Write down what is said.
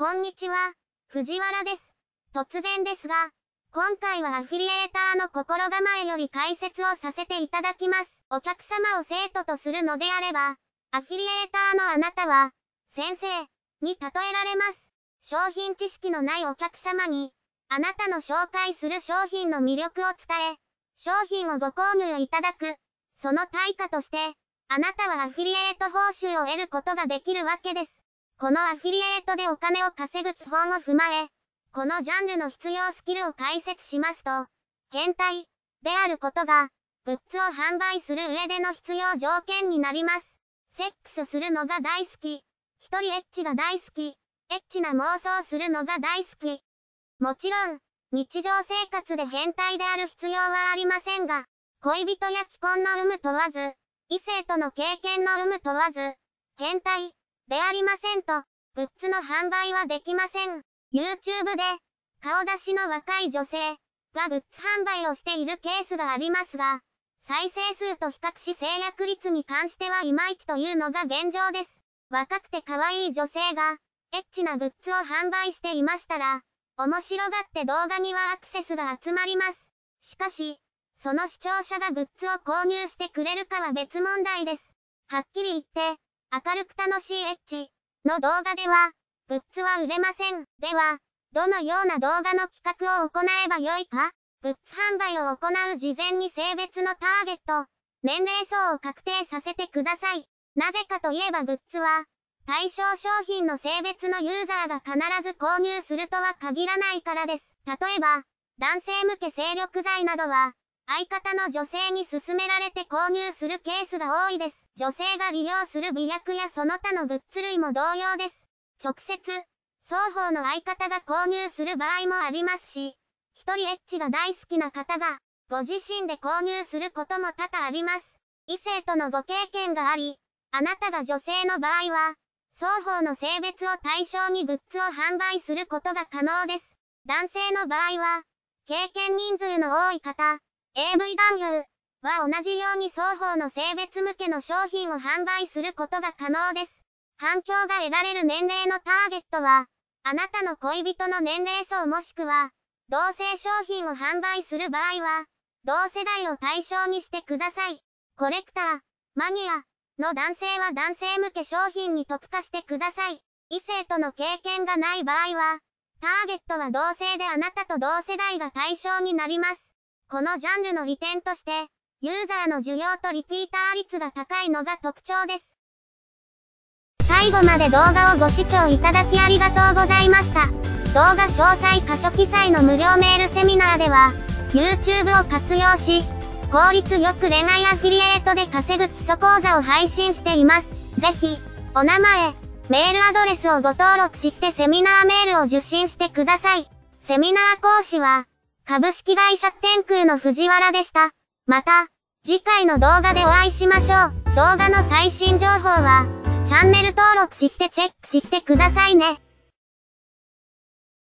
こんにちは、藤原です。突然ですが、今回はアフィリエーターの心構えより解説をさせていただきます。お客様を生徒とするのであれば、アフィリエーターのあなたは、先生、に例えられます。商品知識のないお客様に、あなたの紹介する商品の魅力を伝え、商品をご購入いただく。その対価として、あなたはアフィリエイト報酬を得ることができるわけです。このアフィリエイトでお金を稼ぐ基本を踏まえ、このジャンルの必要スキルを解説しますと、変態であることが、グッズを販売する上での必要条件になります。セックスするのが大好き。一人エッチが大好き。エッチな妄想するのが大好き。もちろん、日常生活で変態である必要はありませんが、恋人や既婚の有無問わず、異性との経験の有無問わず、変態でありませんと、グッズの販売はできません。YouTube で、顔出しの若い女性がグッズ販売をしているケースがありますが、再生数と比較し制約率に関してはいまいちというのが現状です。若くて可愛い女性が、エッチなグッズを販売していましたら、面白がって動画にはアクセスが集まります。しかし、その視聴者がグッズを購入してくれるかは別問題です。はっきり言って、明るく楽しいエッチの動画では、グッズは売れません。では、どのような動画の企画を行えばよいかグッズ販売を行う事前に性別のターゲット、年齢層を確定させてください。なぜかといえばグッズは、対象商品の性別のユーザーが必ず購入するとは限らないからです。例えば、男性向け精力剤などは、相方の女性に勧められて購入するケースが多いです。女性が利用する美薬やその他のグッズ類も同様です。直接、双方の相方が購入する場合もありますし、一人エッチが大好きな方が、ご自身で購入することも多々あります。異性とのご経験があり、あなたが女性の場合は、双方の性別を対象にグッズを販売することが可能です。男性の場合は、経験人数の多い方、AV 男優、は同じように双方の性別向けの商品を販売することが可能です。反響が得られる年齢のターゲットは、あなたの恋人の年齢層もしくは、同性商品を販売する場合は、同世代を対象にしてください。コレクター、マニアの男性は男性向け商品に特化してください。異性との経験がない場合は、ターゲットは同性であなたと同世代が対象になります。このジャンルの利点として、ユーザーの需要とリピーター率が高いのが特徴です。最後まで動画をご視聴いただきありがとうございました。動画詳細箇所記載の無料メールセミナーでは、YouTube を活用し、効率よく恋愛アフィリエイトで稼ぐ基礎講座を配信しています。ぜひ、お名前、メールアドレスをご登録してセミナーメールを受信してください。セミナー講師は、株式会社天空の藤原でした。また、次回の動画でお会いしましょう。動画の最新情報は、チャンネル登録してチェックしてくださいね。